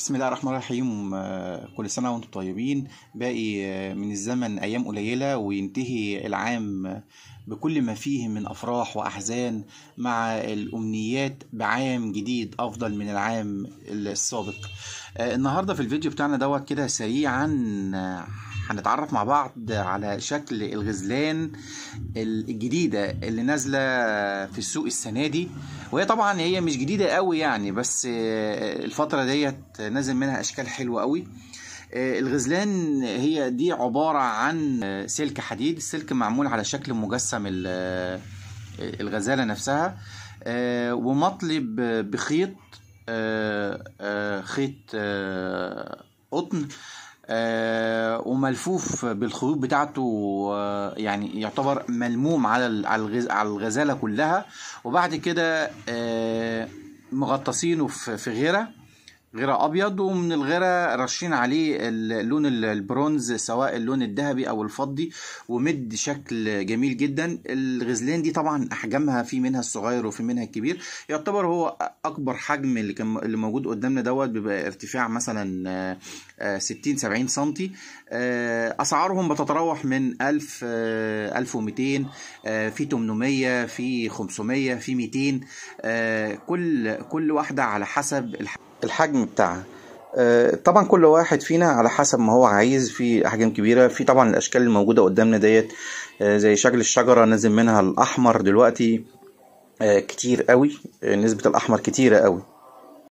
بسم الله الرحمن الرحيم آه، كل سنة وانتم طيبين باقي آه، من الزمن أيام قليلة وينتهي العام بكل ما فيه من أفراح وأحزان مع الأمنيات بعام جديد أفضل من العام السابق آه، النهاردة في الفيديو بتاعنا دوت كده سريعا هنتعرف مع بعض على شكل الغزلان الجديدة اللي نازلة في السوق السنة دي وهي طبعا هي مش جديدة قوي يعني بس آه، الفترة ديت نازل منها أشكال حلوة قوي آه، الغزلان هي دي عبارة عن آه، سلك حديد السلك معمول على شكل مجسم الغزالة نفسها ومطلب بخيط خيط قطن آه، وملفوف بالخيوط بتاعته آه، يعني يعتبر ملموم على على الغزاله كلها وبعد كده آه، مغطسينه في غيره غراء ابيض ومن الغراء رشين عليه اللون البرونز سواء اللون الذهبي او الفضي ومد شكل جميل جدا الغزلان دي طبعا احجامها في منها الصغير وفي منها الكبير يعتبر هو اكبر حجم اللي كان اللي موجود قدامنا دوت بيبقى ارتفاع مثلا 60 آه، 70 آه، سنتي آه، اسعارهم بتتراوح من 1000 1200 في 800 في 500 في 200 كل كل واحده على حسب الحجم. الحجم بتاعها آه، طبعا كل واحد فينا على حسب ما هو عايز في احجام كبيره في طبعا الاشكال الموجوده قدامنا ديت آه، زي شكل الشجره نازل منها الاحمر دلوقتي آه، كتير قوي نسبه الاحمر كتيره قوي